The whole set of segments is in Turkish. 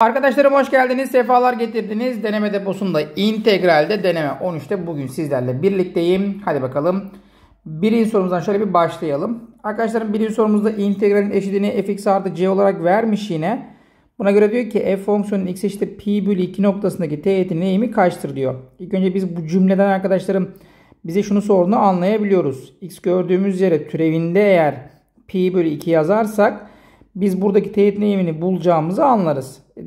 Arkadaşlarım hoş geldiniz. Sefalar getirdiniz. Deneme deposunda integralde deneme 13'te bugün sizlerle birlikteyim. Hadi bakalım. Birinci sorumuzdan şöyle bir başlayalım. Arkadaşlarım birinci sorumuzda integralin eşitini fx artı c olarak vermiş yine. Buna göre diyor ki f fonksiyonun x eşittir pi bölü 2 noktasındaki teğetin eğimi kaçtır diyor. İlk önce biz bu cümleden arkadaşlarım bize şunu sorduğunu anlayabiliyoruz. x gördüğümüz yere türevinde eğer pi bölü 2 yazarsak biz buradaki teğet neyimini bulacağımızı anlarız. E,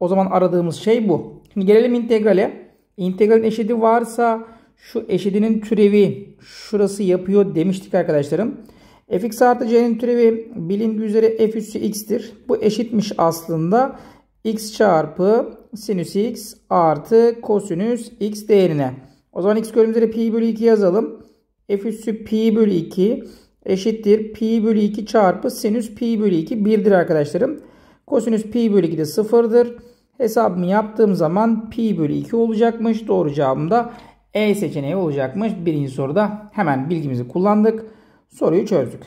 o zaman aradığımız şey bu. Şimdi gelelim integrale. İntegralin eşidi varsa şu eşidinin türevi şurası yapıyor demiştik arkadaşlarım. fx artı c'nin türevi bilindiği üzere f üssü x'tir. Bu eşitmiş aslında x çarpı sinüs x artı kosinüs x değerine. O zaman x gördüğümüz pi bölü 2 yazalım. f üssü pi bölü 2 eşittir pi bölü 2 çarpı sinüs pi bölü 2 1'dir arkadaşlarım. Kosinüs pi bölü 2 de 0'dır. Hesabımı yaptığım zaman pi bölü 2 olacakmış. Doğru cevabım da E seçeneği olacakmış. Birinci soruda hemen bilgimizi kullandık. Soruyu çözdük.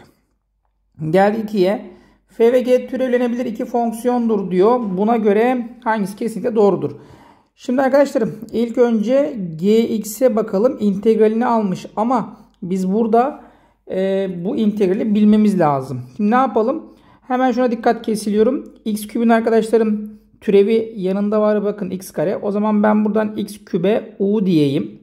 Geldik 2'ye. F ve G türevlenebilir iki fonksiyondur diyor. Buna göre hangisi kesinlikle doğrudur? Şimdi arkadaşlarım ilk önce gx'e bakalım. İntegralini almış ama biz burada e, bu integrali bilmemiz lazım. Şimdi ne yapalım? Hemen şuna dikkat kesiliyorum. X kübün arkadaşlarım türevi yanında var bakın x kare. O zaman ben buradan x kübe u diyeyim.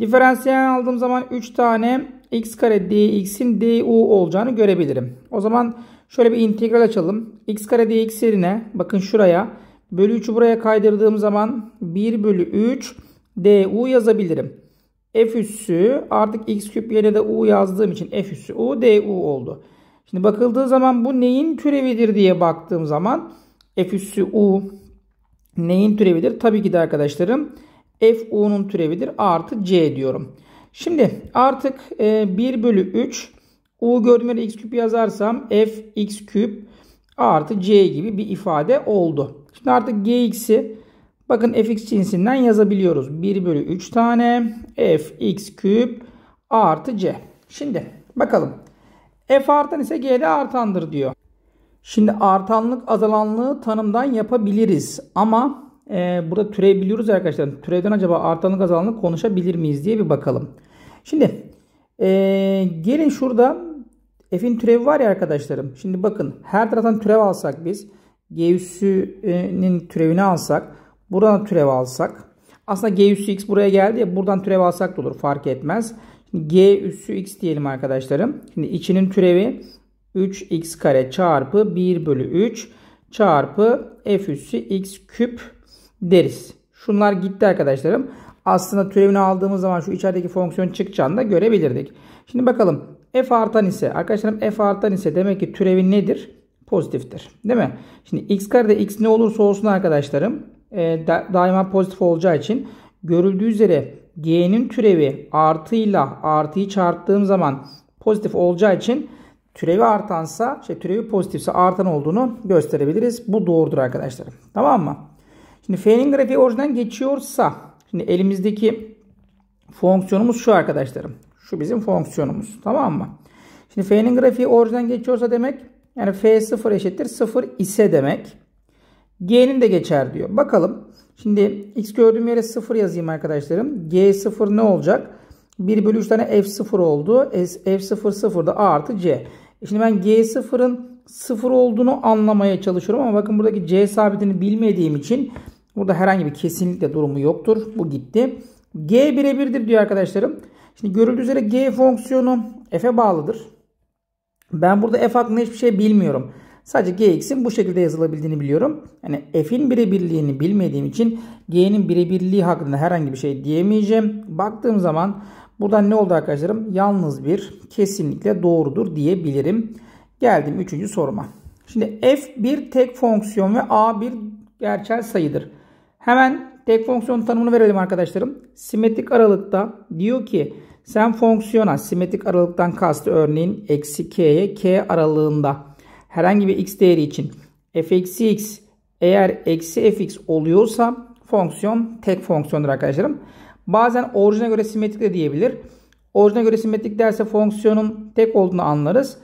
Diferansiyel aldığım zaman 3 tane x kare dx'in du olacağını görebilirim. O zaman şöyle bir integral açalım. x kare dx yerine bakın şuraya bölü 3'ü buraya kaydırdığım zaman 1 bölü 3 du yazabilirim. F üssü artık x küp yerine de u yazdığım için F üssü u du oldu. Şimdi bakıldığı zaman bu neyin türevidir diye baktığım zaman F üssü u neyin türevidir? Tabii ki de arkadaşlarım F u'nun türevidir artı c diyorum. Şimdi artık 1 e, bölü 3 u gördüğüm x küp yazarsam F x küp artı c gibi bir ifade oldu. Şimdi artık gx'i Bakın fx cinsinden yazabiliyoruz. 1 bölü 3 tane fx küp artı c. Şimdi bakalım. f artan ise g de artandır diyor. Şimdi artanlık azalanlığı tanımdan yapabiliriz. Ama e, burada türeyebiliyoruz arkadaşlar. Türevden acaba artanlık azalanlık konuşabilir miyiz diye bir bakalım. Şimdi e, gelin şurada f'in türevi var ya arkadaşlarım. Şimdi bakın her taraftan türev alsak biz. G üssünün türevini alsak. Buradan türev alsak. Aslında g üssü x buraya geldi ya buradan türev alsak da olur fark etmez. Şimdi g üssü x diyelim arkadaşlarım. Şimdi içinin türevi 3x kare çarpı 1 bölü 3 çarpı f üssü x küp deriz. Şunlar gitti arkadaşlarım. Aslında türevini aldığımız zaman şu içerideki fonksiyon çıkacağını da görebilirdik. Şimdi bakalım f artan ise arkadaşlarım f artan ise demek ki türevi nedir? Pozitiftir. Değil mi? Şimdi x karede x ne olursa olsun arkadaşlarım e, da, daima pozitif olacağı için görüldüğü üzere g'nin türevi artıyla artıyı çarptığım zaman pozitif olacağı için türevi artansa, şey türevi pozitifse artan olduğunu gösterebiliriz. Bu doğrudur arkadaşlar. Tamam mı? Şimdi f'nin grafiği orijinden geçiyorsa şimdi elimizdeki fonksiyonumuz şu arkadaşlarım. Şu bizim fonksiyonumuz. Tamam mı? Şimdi f'nin grafiği orijinden geçiyorsa demek yani f0 eşittir 0 ise demek. G'nin de geçer diyor. Bakalım. Şimdi x gördüğüm yere 0 yazayım arkadaşlarım. G0 ne olacak? 1 bölü 3 tane F0 oldu. F0 0 da A artı C. E şimdi ben G0'ın 0 olduğunu anlamaya çalışıyorum ama bakın buradaki C sabitini bilmediğim için burada herhangi bir kesinlikle durumu yoktur. Bu gitti. G birebirdir diyor arkadaşlarım. Şimdi görüldüğü üzere G fonksiyonu F'e bağlıdır. Ben burada F hakkında hiçbir şey bilmiyorum. Sadece gx'in bu şekilde yazılabildiğini biliyorum. Yani f'in birebirliğini bilmediğim için g'nin birebirliği hakkında herhangi bir şey diyemeyeceğim. Baktığım zaman buradan ne oldu arkadaşlarım? Yalnız bir kesinlikle doğrudur diyebilirim. Geldim 3. soruma. Şimdi f bir tek fonksiyon ve a bir gerçel sayıdır. Hemen tek fonksiyon tanımını verelim arkadaşlarım. Simetrik aralıkta diyor ki sen fonksiyona simetrik aralıktan kastı örneğin eksi k'ye k aralığında herhangi bir x değeri için f x eğer eksi fx oluyorsa fonksiyon tek fonksiyondur arkadaşlarım. Bazen orijine göre simetrik de diyebilir. Orijine göre simetrik derse fonksiyonun tek olduğunu anlarız.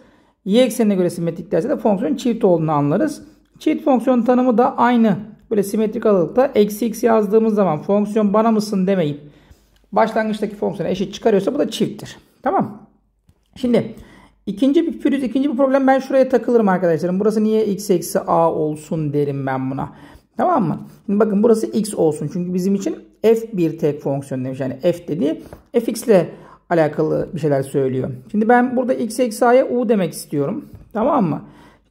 Y eksenine göre simetrik derse de fonksiyonun çift olduğunu anlarız. Çift fonksiyon tanımı da aynı. Böyle simetrik aralıkta eksi x yazdığımız zaman fonksiyon bana mısın demeyip başlangıçtaki fonksiyona eşit çıkarıyorsa bu da çifttir. Tamam. Şimdi İkinci bir pürüz, ikinci bir problem ben şuraya takılırım arkadaşlarım. Burası niye x eksi a olsun derim ben buna. Tamam mı? Şimdi bakın burası x olsun. Çünkü bizim için f bir tek fonksiyon demiş. Yani f dediği fx ile alakalı bir şeyler söylüyor. Şimdi ben burada x eksi a'ya u demek istiyorum. Tamam mı?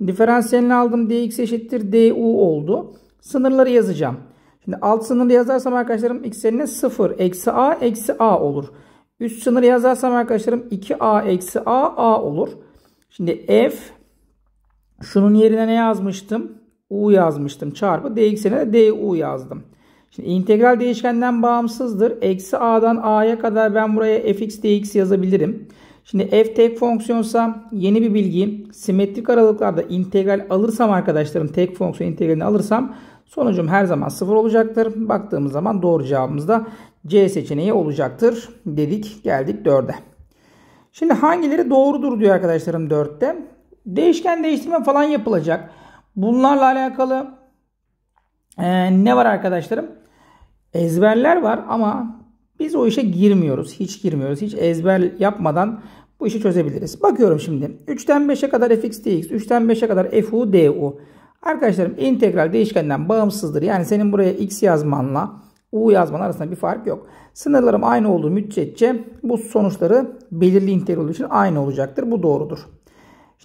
Diferansiyelini aldım. dx eşittir du oldu. Sınırları yazacağım. Şimdi alt sınırı yazarsam arkadaşlarım x yerine 0 eksi a eksi a olur. Üst sınırı yazarsam arkadaşlarım 2a eksi a a olur. Şimdi f şunun yerine ne yazmıştım? u yazmıştım çarpı dx'ine de du yazdım. Şimdi integral değişkenden bağımsızdır. Eksi a'dan a'ya kadar ben buraya fx dx yazabilirim. Şimdi f tek fonksiyonsa yeni bir bilgi. Simetrik aralıklarda integral alırsam arkadaşlarım tek fonksiyon integralini alırsam sonucum her zaman sıfır olacaktır. Baktığımız zaman doğru cevabımız da C seçeneği olacaktır dedik. Geldik 4'e. Şimdi hangileri doğrudur diyor arkadaşlarım 4'te. Değişken değiştirme falan yapılacak. Bunlarla alakalı ee, ne var arkadaşlarım? Ezberler var ama biz o işe girmiyoruz. Hiç girmiyoruz. Hiç ezber yapmadan bu işi çözebiliriz. Bakıyorum şimdi. 3'ten 5'e kadar fx dx, 3'ten 5'e kadar fu du. Arkadaşlarım integral değişkenden bağımsızdır. Yani senin buraya x yazmanla U yazmalar arasında bir fark yok. Sınırlarım aynı olduğu müddetçe bu sonuçları belirli integral için aynı olacaktır. Bu doğrudur.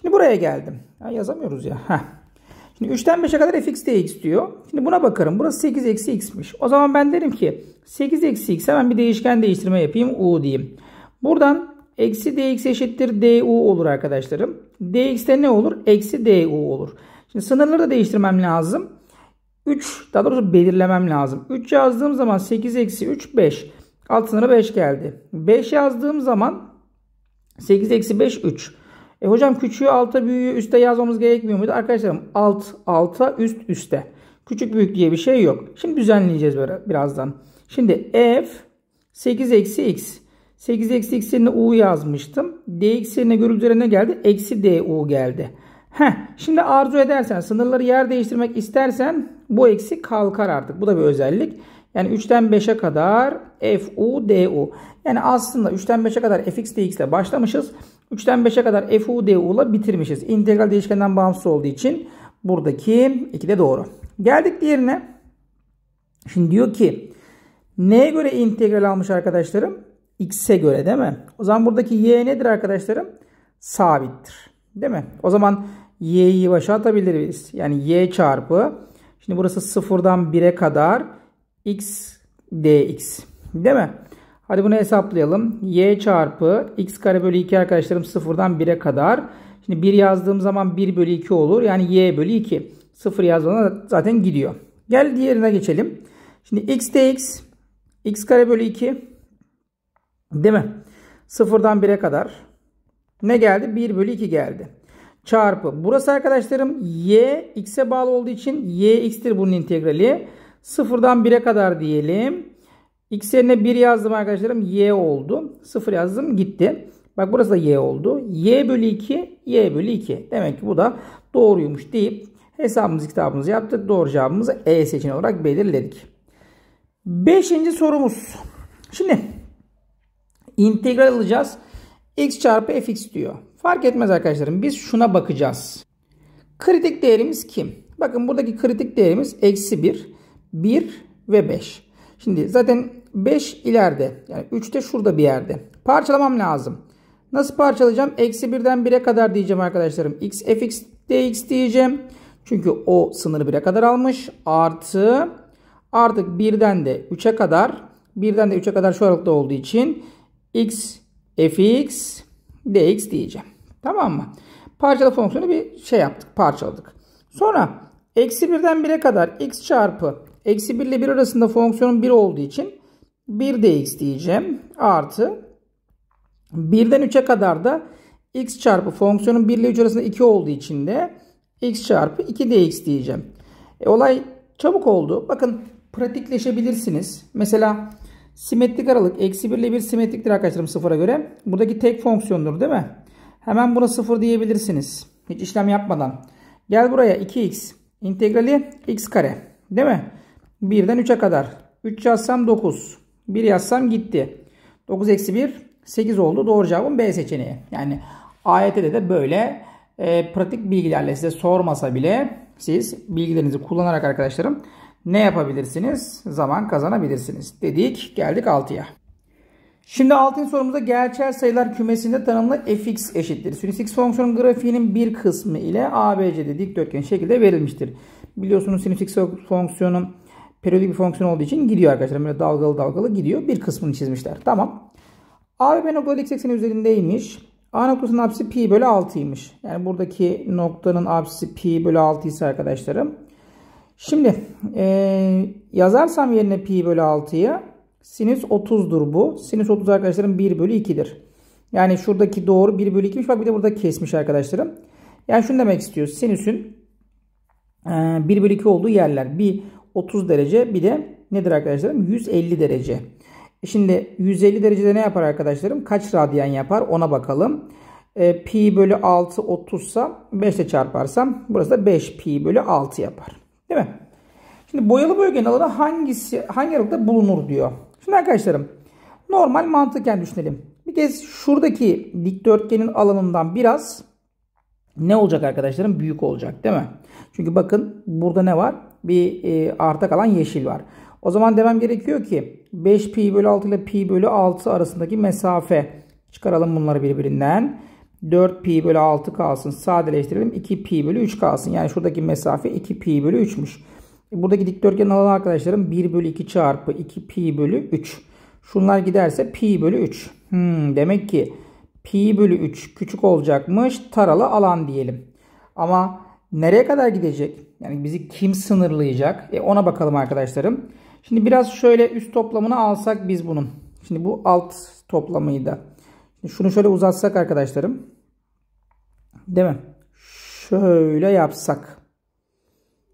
Şimdi buraya geldim. Ya yazamıyoruz ya. Heh. Şimdi 3'ten 5'e kadar fx dx diyor. Şimdi buna bakarım. Burası 8 eksi x'miş. O zaman ben derim ki 8 eksi x hemen bir değişken değiştirme yapayım. U diyeyim. Buradan eksi dx eşittir du olur arkadaşlarım. Dx de ne olur? Eksi du olur. Şimdi sınırları da değiştirmem lazım. 3 daha doğrusu belirlemem lazım. 3 yazdığım zaman 8 eksi 3 5. Alt sınırı 5 geldi. 5 yazdığım zaman 8 eksi 5 3. E hocam küçüğü alta büyüğü üste yazmamız gerekmiyor muydu? Arkadaşlarım alt alta üst üste. Küçük büyük diye bir şey yok. Şimdi düzenleyeceğiz böyle birazdan. Şimdi f 8 eksi x. 8 eksi x yerine u yazmıştım. dx yerine görüldüğü ne geldi? Eksi du geldi. Heh, şimdi arzu edersen sınırları yer değiştirmek istersen bu eksik kalkar artık. Bu da bir özellik. Yani 3'ten 5'e kadar FU DU. Yani aslında 3'ten 5'e kadar fx dx ile başlamışız. 3'ten 5'e kadar FU DU ile bitirmişiz. İntegral değişkenden bağımsız olduğu için buradaki 2 de doğru. Geldik diğerine. Şimdi diyor ki neye göre integral almış arkadaşlarım? X'e göre değil mi? O zaman buradaki y nedir arkadaşlarım? Sabittir. Değil mi? O zaman y'yi başa atabiliriz. Yani y çarpı Şimdi burası sıfırdan 1'e kadar x dx değil mi? Hadi bunu hesaplayalım. y çarpı x kare bölü 2 arkadaşlarım sıfırdan 1'e kadar. Şimdi 1 yazdığım zaman 1 bölü 2 olur. Yani y bölü 2. 0 yazdığında zaten gidiyor. Gel diğerine geçelim. Şimdi x dx x kare bölü 2 değil mi? Sıfırdan 1'e kadar. Ne geldi? 1 bölü 2 geldi çarpı. Burası arkadaşlarım y x'e bağlı olduğu için y x'tir bunun integrali. Sıfırdan 1'e kadar diyelim. X yerine 1 yazdım arkadaşlarım. Y oldu. sıfır yazdım gitti. Bak burası da Y oldu. Y bölü 2. Y bölü 2. Demek ki bu da doğruymuş deyip hesabımızı kitabımızı yaptık. Doğru cevabımızı E seçeneği olarak belirledik. Beşinci sorumuz. Şimdi integral alacağız. X çarpı fx diyor. Fark etmez arkadaşlarım. Biz şuna bakacağız. Kritik değerimiz kim? Bakın buradaki kritik değerimiz eksi 1, 1 ve 5. Şimdi zaten 5 ileride. Yani 3 de şurada bir yerde. Parçalamam lazım. Nasıl parçalayacağım? Eksi 1'den 1'e kadar diyeceğim arkadaşlarım. X, fx, dx diyeceğim. Çünkü o sınırı 1'e kadar almış. Artı artık 1'den de 3'e kadar 1'den de 3'e kadar şu aralıkta olduğu için x, fx, dx diyeceğim. Tamam mı? Parçalı fonksiyonu bir şey yaptık. Parçaladık. Sonra eksi 1'den 1'e kadar x çarpı eksi 1 ile 1 arasında fonksiyonun 1 olduğu için 1 dx diyeceğim. Artı 1'den 3'e kadar da x çarpı fonksiyonun 1 ile 3 arasında 2 olduğu için de x çarpı 2 dx diyeceğim. E, olay çabuk oldu. Bakın pratikleşebilirsiniz. Mesela Simetrik aralık eksi 1 ile 1 simetriktir arkadaşlarım sıfıra göre. Buradaki tek fonksiyondur değil mi? Hemen buna sıfır diyebilirsiniz. Hiç işlem yapmadan. Gel buraya 2x integrali x kare değil mi? 1'den 3'e kadar. 3 yazsam 9. 1 yazsam gitti. 9 eksi 1 8 oldu. Doğru cevabım B seçeneği. Yani AYT'de de böyle e, pratik bilgilerle size sormasa bile siz bilgilerinizi kullanarak arkadaşlarım ne yapabilirsiniz? Zaman kazanabilirsiniz. Dedik geldik 6'ya. Şimdi 6. sorumuzda gerçel sayılar kümesinde tanımlı fx eşittir. Sinüs x fonksiyonun grafiğinin bir kısmı ile abc'de dikdörtgen şekilde verilmiştir. Biliyorsunuz sinüs x fonksiyonu periyodik bir fonksiyon olduğu için gidiyor arkadaşlar. Böyle dalgalı dalgalı gidiyor. Bir kısmını çizmişler. Tamam. A ve B noktaları x ekseni üzerindeymiş. A noktasının apsisi pi bölü 6'ymış. Yani buradaki noktanın apsisi pi bölü 6 ise arkadaşlarım Şimdi e, yazarsam yerine pi bölü 6'yı sinüs 30'dur bu. Sinüs 30 arkadaşlarım 1 bölü 2'dir. Yani şuradaki doğru 1 bölü 2'miş. Bak bir de burada kesmiş arkadaşlarım. Yani şunu demek istiyor. Sinüsün e, 1 bölü 2 olduğu yerler. Bir 30 derece bir de nedir arkadaşlarım? 150 derece. E, şimdi 150 derecede ne yapar arkadaşlarım? Kaç radyan yapar? Ona bakalım. E, pi bölü 6 30 sa 5 ile çarparsam burası da 5 pi bölü 6 yapar. Değil mi? Şimdi boyalı bölgenin alanı hangisi, hangi aralıkta bulunur diyor. Şimdi arkadaşlarım normal mantıken düşünelim. Bir kez şuradaki dikdörtgenin alanından biraz ne olacak arkadaşlarım? Büyük olacak değil mi? Çünkü bakın burada ne var? Bir e, arta kalan yeşil var. O zaman demem gerekiyor ki 5 pi bölü 6 ile pi bölü 6 arasındaki mesafe çıkaralım bunları birbirinden. 4 pi bölü 6 kalsın. Sadeleştirelim. 2 pi bölü 3 kalsın. Yani şuradaki mesafe 2 pi bölü 3'müş. Buradaki dikdörtgen alanı arkadaşlarım 1 bölü 2 çarpı 2 pi bölü 3. Şunlar giderse pi bölü 3. Hmm, demek ki pi bölü 3 küçük olacakmış. Taralı alan diyelim. Ama nereye kadar gidecek? Yani bizi kim sınırlayacak? E ona bakalım arkadaşlarım. Şimdi biraz şöyle üst toplamını alsak biz bunun. Şimdi bu alt toplamıydı. Şunu şöyle uzatsak arkadaşlarım. Değil mi? Şöyle yapsak.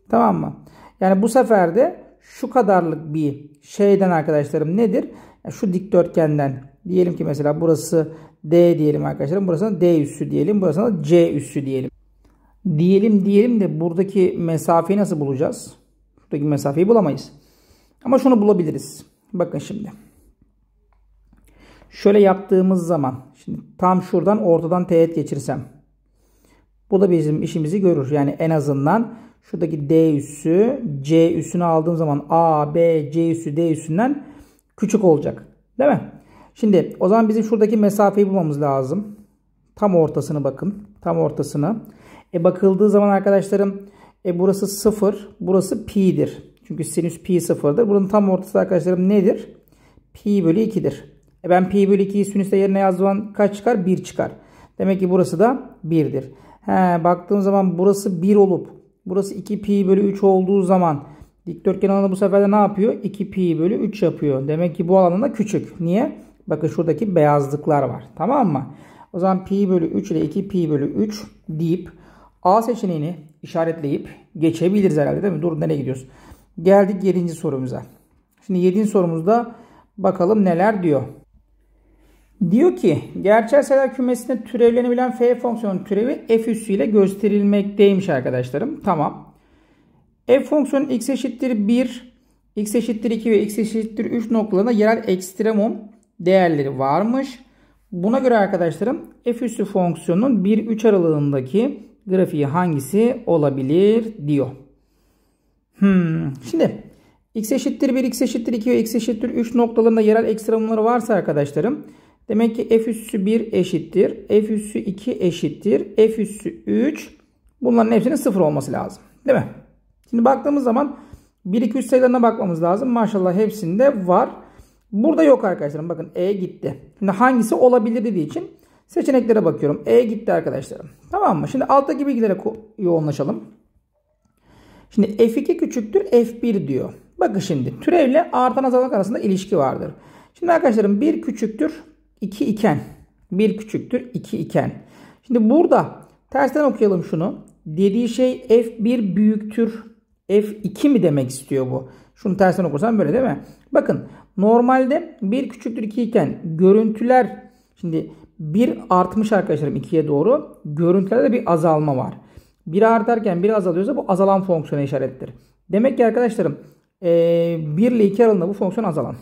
Tamam mı? Yani bu sefer de şu kadarlık bir şeyden arkadaşlarım nedir? Yani şu dikdörtgenden diyelim ki mesela burası D diyelim arkadaşlarım. Burasına D üssü diyelim. Burasına C üssü diyelim. Diyelim diyelim de buradaki mesafeyi nasıl bulacağız? Buradaki mesafeyi bulamayız. Ama şunu bulabiliriz. Bakın şimdi. Şöyle yaptığımız zaman şimdi tam şuradan ortadan teğet geçirsem bu da bizim işimizi görür. Yani en azından şuradaki D üssü C üssünü aldığım zaman A, B, C üssü D üssünden küçük olacak. Değil mi? Şimdi o zaman bizim şuradaki mesafeyi bulmamız lazım. Tam ortasını bakın. Tam ortasını. E bakıldığı zaman arkadaşlarım e burası 0. Burası pi'dir. Çünkü sinüs pi 0'dır. Bunun tam ortası arkadaşlarım nedir? Pi bölü 2'dir. E ben pi bölü 2'yi sinüse yerine yazdığım kaç çıkar? 1 çıkar. Demek ki burası da 1'dir. He, baktığım zaman burası 1 olup burası 2 pi bölü 3 olduğu zaman dikdörtgen alanı bu sefer de ne yapıyor? 2 pi bölü 3 yapıyor. Demek ki bu alanda küçük. Niye? Bakın şuradaki beyazlıklar var. Tamam mı? O zaman pi bölü 3 ile 2 pi bölü 3 deyip A seçeneğini işaretleyip geçebiliriz herhalde değil mi? Dur nereye gidiyoruz? Geldik 7. sorumuza. Şimdi 7. sorumuzda bakalım neler diyor. Diyor ki gerçel sayılar kümesinde türevlenebilen f fonksiyonun türevi f üssü ile gösterilmekteymiş arkadaşlarım. Tamam. f fonksiyonu x eşittir 1, x eşittir 2 ve x eşittir 3 noktalarında yerel ekstremum değerleri varmış. Buna göre arkadaşlarım f üssü fonksiyonun 1-3 aralığındaki grafiği hangisi olabilir diyor. Hmm. Şimdi x eşittir 1, x eşittir 2 ve x eşittir 3 noktalarında yerel ekstremumları varsa arkadaşlarım Demek ki f üssü 1 eşittir. f üssü 2 eşittir. f üssü 3 bunların hepsinin 0 olması lazım. Değil mi? Şimdi baktığımız zaman 1 2 3 sayılarına bakmamız lazım. Maşallah hepsinde var. Burada yok arkadaşlarım. Bakın E gitti. Şimdi hangisi olabilir dediği için seçeneklere bakıyorum. E gitti arkadaşlarım. Tamam mı? Şimdi alttaki bilgilere yoğunlaşalım. Şimdi F2 küçüktür F1 diyor. Bakın şimdi türevle artan azalan arasında ilişki vardır. Şimdi arkadaşlarım 1 küçüktür 2 iken 1 küçüktür 2 iken. Şimdi burada tersten okuyalım şunu. Dediği şey F1 büyüktür F2 mi demek istiyor bu? Şunu tersten okursam böyle değil mi? Bakın normalde 1 küçüktür 2 iken görüntüler şimdi 1 artmış arkadaşlarım 2'ye doğru. Görüntülerde bir azalma var. 1 artarken 1 azalıyorsa bu azalan fonksiyona işarettir. Demek ki arkadaşlarım 1 ile 2 aralığında bu fonksiyon azalan.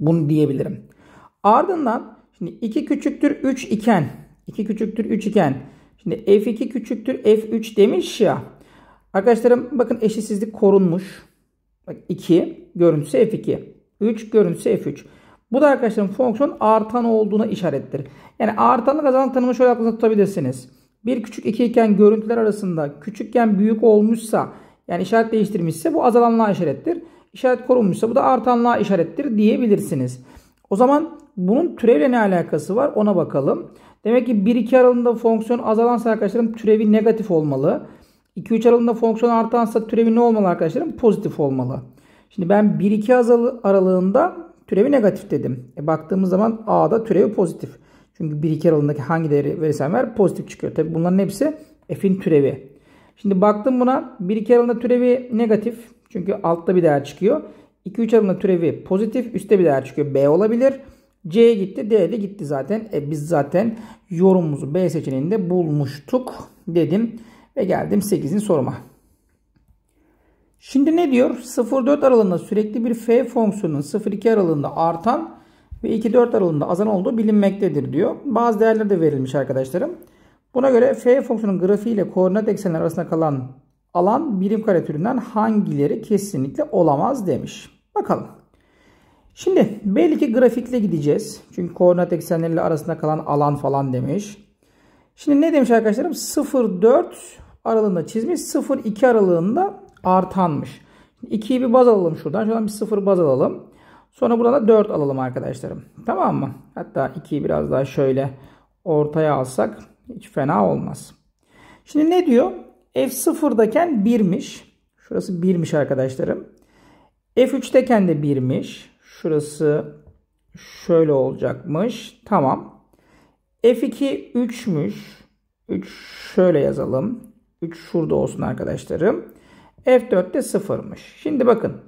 Bunu diyebilirim. Ardından şimdi 2 küçüktür 3 iken 2 küçüktür 3 iken şimdi f2 küçüktür f3 demiş ya. Arkadaşlarım bakın eşitsizlik korunmuş. Bak 2 görüntüsü f2. 3 görüntüsü f3. Bu da arkadaşlarım fonksiyon artan olduğuna işarettir. Yani artanlık azalan tanımı şöyle aklınızda tutabilirsiniz. Bir küçük iki iken görüntüler arasında küçükken büyük olmuşsa yani işaret değiştirmişse bu azalanlığa işarettir. İşaret korunmuşsa bu da artanlığa işarettir diyebilirsiniz. O zaman bunun türevle ne alakası var ona bakalım. Demek ki 1-2 aralığında fonksiyon azalansa arkadaşlarım türevi negatif olmalı. 2-3 aralığında fonksiyon artansa türevi ne olmalı arkadaşlarım? Pozitif olmalı. Şimdi ben 1-2 aralığında türevi negatif dedim. E baktığımız zaman A'da türevi pozitif. Çünkü 1-2 aralığındaki hangi değeri verirsen ver pozitif çıkıyor. Tabi bunların hepsi f'in türevi. Şimdi baktım buna 1-2 aralığında türevi negatif. Çünkü altta bir değer çıkıyor. 2-3 aralığında türevi pozitif. Üstte bir değer çıkıyor. B olabilir. C gitti. D de gitti zaten. E, biz zaten yorumumuzu B seçeneğinde bulmuştuk dedim. Ve geldim 8'in soruma. Şimdi ne diyor? 0-4 aralığında sürekli bir f fonksiyonunun 0-2 aralığında artan ve 2-4 aralığında azan olduğu bilinmektedir diyor. Bazı değerler de verilmiş arkadaşlarım. Buna göre f fonksiyonun grafiği ile koordinat eksenler arasında kalan alan birim kare türünden hangileri kesinlikle olamaz demiş. Bakalım. Şimdi belli ki grafikle gideceğiz. Çünkü koordinat eksenleriyle arasında kalan alan falan demiş. Şimdi ne demiş arkadaşlarım? 0,4 aralığında çizmiş. 0,2 aralığında artanmış. 2'yi bir baz alalım şuradan. Şuradan bir 0 baz alalım. Sonra buradan da 4 alalım arkadaşlarım. Tamam mı? Hatta 2'yi biraz daha şöyle ortaya alsak hiç fena olmaz. Şimdi ne diyor? F0'dayken 1'miş. Şurası 1'miş arkadaşlarım. F3'teyken de 1'miş. Şurası şöyle olacakmış. Tamam. F2 3'müş. 3 şöyle yazalım. 3 şurada olsun arkadaşlarım. F4 de 0'mış. Şimdi bakın.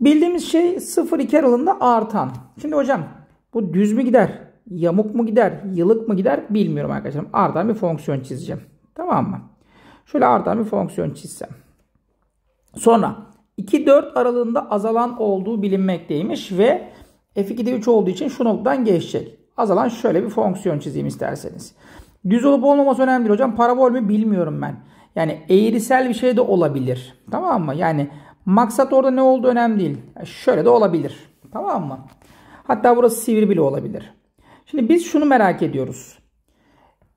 Bildiğimiz şey 0-2 aralığında artan. Şimdi hocam bu düz mü gider? Yamuk mu gider? Yılık mı gider? Bilmiyorum arkadaşlarım. Artan bir fonksiyon çizeceğim. Tamam mı? Şöyle artan bir fonksiyon çizsem. Sonra 2-4 aralığında azalan olduğu bilinmekteymiş ve f2'de 3 olduğu için şu noktadan geçecek. Azalan şöyle bir fonksiyon çizeyim isterseniz. Düz olup olmaması önemli hocam. Parabol mü bilmiyorum ben. Yani eğrisel bir şey de olabilir. Tamam mı? Yani maksat orada ne olduğu önemli değil. şöyle de olabilir. Tamam mı? Hatta burası sivri bile olabilir. Şimdi biz şunu merak ediyoruz.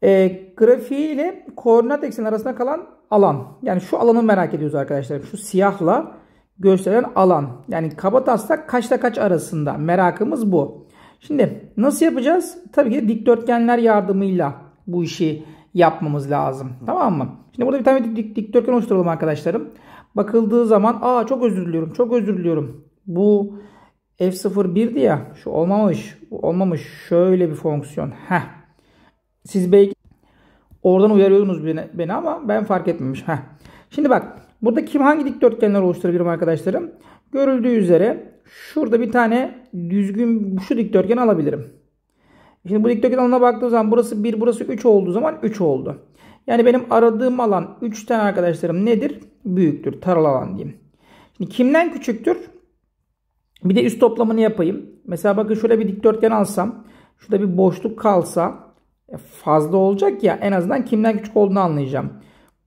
E, grafiği ile koordinat ekseni arasında kalan alan. Yani şu alanı merak ediyoruz arkadaşlar. Şu siyahla gösteren alan. Yani kabataslak kaçta kaç arasında merakımız bu. Şimdi nasıl yapacağız? Tabii ki dikdörtgenler yardımıyla bu işi yapmamız lazım. Tamam mı? Şimdi burada bir tane dik, dikdörtgen oluşturalım arkadaşlarım. Bakıldığı zaman aa çok özür diliyorum çok özür diliyorum. Bu f birdi ya şu olmamış olmamış şöyle bir fonksiyon. Heh. Siz belki oradan uyarıyordunuz beni, beni ama ben fark etmemiş. Heh. Şimdi bak Burada kim hangi dikdörtgenler oluşturabilirim arkadaşlarım? Görüldüğü üzere şurada bir tane düzgün şu dikdörtgen alabilirim. Şimdi bu dikdörtgen alanına baktığım zaman burası 1 burası 3 olduğu zaman 3 oldu. Yani benim aradığım alan 3 tane arkadaşlarım nedir? Büyüktür. Taralı alan diyeyim. Şimdi kimden küçüktür? Bir de üst toplamını yapayım. Mesela bakın şöyle bir dikdörtgen alsam. Şurada bir boşluk kalsa e, fazla olacak ya en azından kimden küçük olduğunu anlayacağım.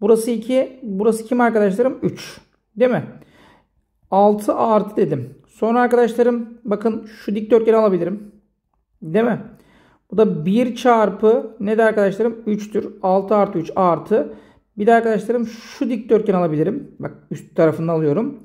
Burası 2. Burası kim arkadaşlarım? 3. Değil mi? 6 artı dedim. Sonra arkadaşlarım bakın şu dikdörtgeni alabilirim. Değil mi? Bu da 1 çarpı ne de arkadaşlarım? 3'tür. 6 artı 3 artı. Bir de arkadaşlarım şu dikdörtgen alabilirim. Bak üst tarafını alıyorum.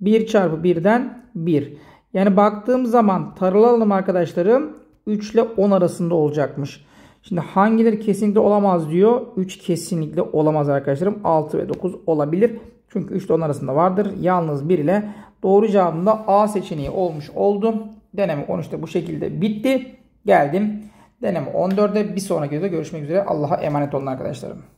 1 çarpı 1'den 1. Yani baktığım zaman tarılı alım arkadaşlarım 3 ile 10 arasında olacakmış. Şimdi hangileri kesinlikle olamaz diyor. 3 kesinlikle olamaz arkadaşlarım. 6 ve 9 olabilir. Çünkü 3 ile 10 arasında vardır. Yalnız 1 ile doğru cevabımda A seçeneği olmuş oldu. Deneme 13'te bu şekilde bitti. Geldim. Deneme 14'e bir sonraki videoda görüşmek üzere. Allah'a emanet olun arkadaşlarım.